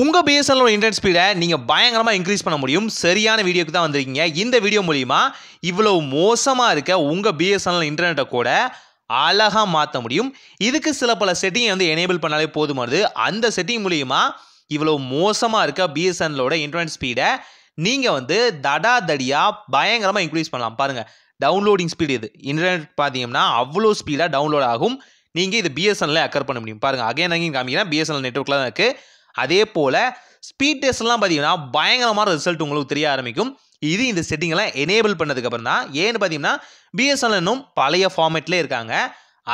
உங்கள் PSL internet ஸ்பீடை நீங்கள் பயங்கரமாக இன்க்ரீஸ் பண்ண முடியும் சரியான வீடியோக்கு தான் வந்திருக்கீங்க இந்த வீடியோ மூலிமா இவ்வளோ மோசமாக இருக்க உங்கள் பிஎஸ்என்எல் இன்டர்நெட்டை கூட அழகாக மாற்ற முடியும் இதுக்கு சில பல செட்டிங்கை வந்து எனேபிள் பண்ணாலே போதுமானது அந்த செட்டிங் மூலிமா இவ்வளோ மோசமாக இருக்க பிஎஸ்என்எலோட இன்டர்நெட் ஸ்பீடை நீங்கள் வந்து தடா தடியாக பயங்கரமாக இன்க்ரீஸ் பண்ணலாம் பாருங்கள் டவுன்லோடிங் ஸ்பீடு இது இன்டர்நெட் பார்த்தீங்கன்னா அவ்வளோ ஸ்பீடாக டவுன்லோட் ஆகும் நீங்கள் இது பிஎஸ்என்எல்ல அக்கர் பண்ண முடியும் பாருங்கள் அகைன் அங்கேயும் காமிக்கிறேன் பிஎஸ்என்எல் நெட்ஒர்க்கில் தான் இருக்குது அதே போல் ஸ்பீட் டெஸ்ட்லாம் பார்த்தீங்கன்னா பயங்கரமான ரிசல்ட் உங்களுக்கு தெரிய ஆரம்பிக்கும் இது இந்த செட்டிங்கெல்லாம் எனேபிள் பண்ணதுக்கப்புறம் தான் ஏன்னு பார்த்தீங்கன்னா பிஎஸ்என்எல் இன்னும் பழைய ஃபார்மேட்லேயே இருக்காங்க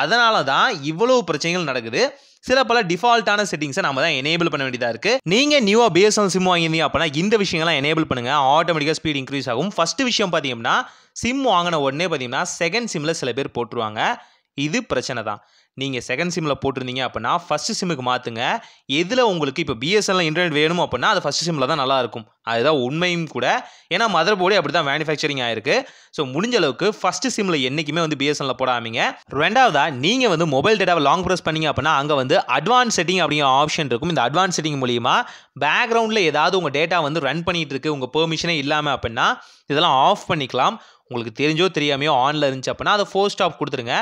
அதனால தான் இவ்வளவு பிரச்சனைகள் நடக்குது சில பல டிஃபால்ட்டான செட்டிங்ஸை நம்ம தான் எனேபிள் பண்ண வேண்டியதாக இருக்குது நீங்கள் நியூவாக பிஎஸ்என்எல் சிம் வாங்கியிருந்தீங்க அப்படின்னா இந்த விஷயங்கள்லாம் எனேபிள் பண்ணுங்கள் ஆட்டோமேட்டிக்காக ஸ்பீட் இன்க்ரீஸ் ஆகும் ஃபஸ்ட்டு விஷயம் பார்த்தீங்கன்னா சிம் வாங்கின உடனே பார்த்தீங்கன்னா செகண்ட் சிம்மில் சில பேர் போட்டுருவாங்க இது பிரச்சனை தான் நீங்கள் செகண்ட் சிம்மில் போட்டிருந்தீங்க அப்படின்னா ஃபஸ்ட்டு சிம்முக்கு மாற்றுங்க எதில் உங்களுக்கு இப்போ பிஎஸ்என்எல் இன்டர்நெட் வேணும் அப்படின்னா அது ஃபஸ்ட் சிம்மில் தான் நல்லாயிருக்கும் அதுதான் உண்மையும் கூட ஏன்னா மதர் போர்டே அப்படி தான் மேனுஃபேக்சரிங் ஆயிருக்கு ஸோ முடிஞ்ச அளவுக்கு ஃபஸ்ட்டு சிம்மில் என்றைக்குமே வந்து பிஎஸ்என்எல் போடாமீங்க ரெண்டாவதாக நீங்கள் வந்து மொபைல் டேட்டாவை லாங் ப்ரெஸ் பண்ணிங்க அப்படின்னா அங்கே வந்து அட்வான்ஸ் செட்டிங் அப்படிங்கிற ஆப்ஷன் இருக்கும் இந்த அட்வான்ஸ் செட்டிங் மூலிமா பேக்ரவுண்டில் ஏதாவது உங்கள் டேட்டா வந்து ரன் பண்ணிகிட்டு இருக்கு உங்கள் பெர்மிஷனே இல்லாமல் அப்படின்னா இதெல்லாம் ஆஃப் பண்ணிக்கலாம் உங்களுக்கு தெரிஞ்சோ தெரியாமையோ ஆனில் இருந்துச்சு அப்படின்னா அதை ஃபோர் ஸ்டாப் கொடுத்துருங்க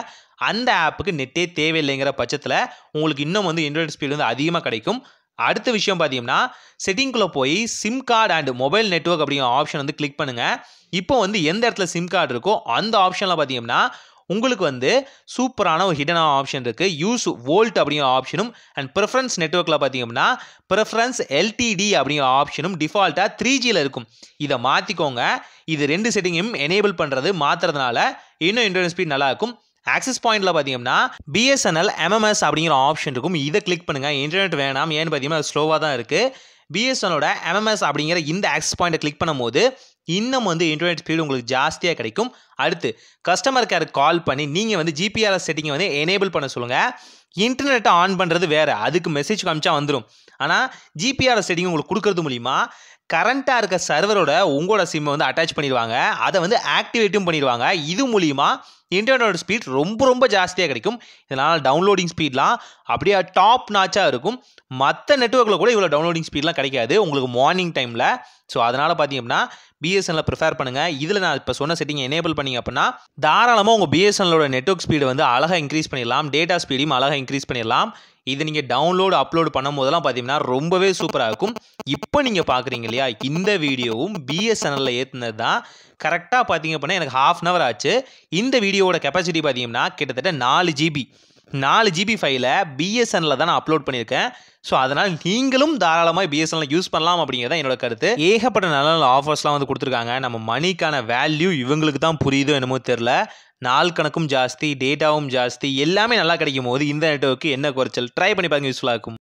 அந்த ஆப்புக்கு நெட்டே தேவையில்லைங்கிற பட்சத்தில் உங்களுக்கு இன்னும் வந்து இன்டர்நெட் ஸ்பீடு வந்து அதிகமாக கிடைக்கும் அடுத்த விஷயம் பார்த்தீங்கன்னா செட்டிங்குள்ளே போய் sim card and mobile network அப்படிங்கிற ஆப்ஷன் வந்து கிளிக் பண்ணுங்கள் இப்போ வந்து எந்த இடத்துல சிம் கார்டு இருக்கோ அந்த ஆப்ஷனில் பார்த்தீங்கன்னா உங்களுக்கு வந்து சூப்பரான ஒரு ஹிடனான ஆப்ஷன் இருக்குது யூஸ் வோல்ட் அப்படிங்கிற ஆப்ஷனும் அண்ட் ப்ரிஃபரன்ஸ் நெட்ஒர்க்கில் பார்த்தீங்கன்னா ப்ரிஃபரன்ஸ் எல்டிடி அப்படிங்கிற ஆப்ஷனும் டிஃபால்ட்டாக த்ரீ ஜியில் இருக்கும் இதை மாற்றிக்கோங்க இது ரெண்டு செட்டிங்கையும் எனேபிள் பண்ணுறது மாற்றுறதுனால இன்னும் இன்டர்நெட் ஸ்பீட் நல்லாயிருக்கும் ஆக்சஸ் பாயிண்ட்டில் பார்த்தீங்கன்னா பிஎஸ்என்எல் எம்எம்எஸ் அப்படிங்கிற ஆப்ஷன் இருக்கும் இதை கிளிக் பண்ணுங்க இன்டர்நெட் வேணாம் ஏன்னு பார்த்தீங்கன்னா ஸ்லோவாக தான் இருக்குது பிஎஸ்எனோட எம்எம்எஸ் அப்படிங்கிற இந்த ஆக்சஸ் பாயிண்ட்டை கிளிக் பண்ணும்போது இன்னும் வந்து இன்டர்நெட் ஸ்பீடு உங்களுக்கு ஜாஸ்தியாக கிடைக்கும் அடுத்து கஸ்டமர் கேருக்கு கால் பண்ணி நீங்கள் வந்து ஜிபிஆர்எஸ் செட்டிங்கை வந்து எனேபிள் பண்ண சொல்லுங்கள் இன்டர்நெட்டை ஆன் பண்ணுறது வேறு அதுக்கு மெசேஜ் காமிச்சா வந்துடும் ஆனால் ஜிபிஆர்எஸ் செட்டிங் உங்களுக்கு கொடுக்கறது மூலிமா கரண்ட்டாக இருக்க சர்வரோட உங்களோட சிம்மை வந்து அட்டாச் பண்ணிடுவாங்க அதை வந்து ஆக்டிவேட்டும் பண்ணிடுவாங்க இது மூலிமா இன்டர்நெட்டோட ஸ்பீட் ரொம்ப ரொம்ப ஜாஸ்தியாக கிடைக்கும் இதனால் டவுன்லோடிங் ஸ்பீட்லாம் அப்படியே டாப் நாச்சாக இருக்கும் மற்ற நெட்ஒர்க்கில் கூட இவ்வளோ டவுன்லோடிங் ஸ்பீட்லாம் கிடைக்காது உங்களுக்கு மார்னிங் டைமில் ஸோ அதனால் பார்த்தீங்க அப்படின்னா பிஎஸ்என்எல் ப்ரிஃபேர் பண்ணுங்கள் இதில் நான் இப்போ சொன்ன செட்டிங் எனேபிள் பண்ணிங்க அப்படின்னா தாராளமாக உங்கள் பிஎஸ்என்எலோட நெட்ஒர்க் ஸ்பீடு வந்து அழகாக இன்க்ரீஸ் பண்ணிடலாம் டேட்டா ஸ்பீடையும் அழகாக இன்க்ரீஸ் பண்ணிடலாம் இது நீங்கள் டவுன்லோடு அப்லோடு பண்ணும் போதெல்லாம் பார்த்தீங்கன்னா ரொம்பவே சூப்பராக இருக்கும் இப்போ நீங்கள் பார்க்குறீங்க இல்லையா இந்த வீடியோவும் பிஎஸ்என்எல்லில் ஏற்றுனது தான் கரெக்டாக பார்த்தீங்க அப்படின்னா எனக்கு ஹாஃப் அன் ஹவர் ஆச்சு இந்த வீடியோவோட கெப்பாசிட்டி பார்த்தீங்கன்னா கிட்டத்தட்ட நாலு ஜிபி நாலு ஜிபி ஃபைலை பிஎஸ்என்னில் தான் நான் அப்லோட் பண்ணியிருக்கேன் ஸோ அதனால் நீங்களும் தாராளமாக பிஎஸ்என்எல் யூஸ் பண்ணலாம் அப்படிங்கிறத என்னோட கருத்து ஏகப்பட்ட நல்ல நல்ல ஆஃபர்ஸ்லாம் வந்து கொடுத்துருக்காங்க நம்ம மணிக்கான வேல்யூ இவங்களுக்கு தான் புரியுதோ என்னமோ தெரில நாள் கணக்கும் ஜாஸ்தி டேட்டாவும் ஜாஸ்தி எல்லாமே நல்லா கிடைக்கும் போது இந்த நெட்ஒர்க்கு என்ன குறைச்சல் ட்ரை பண்ணி பாருங்க யூஸ்ஃபுல்லாக இருக்கும்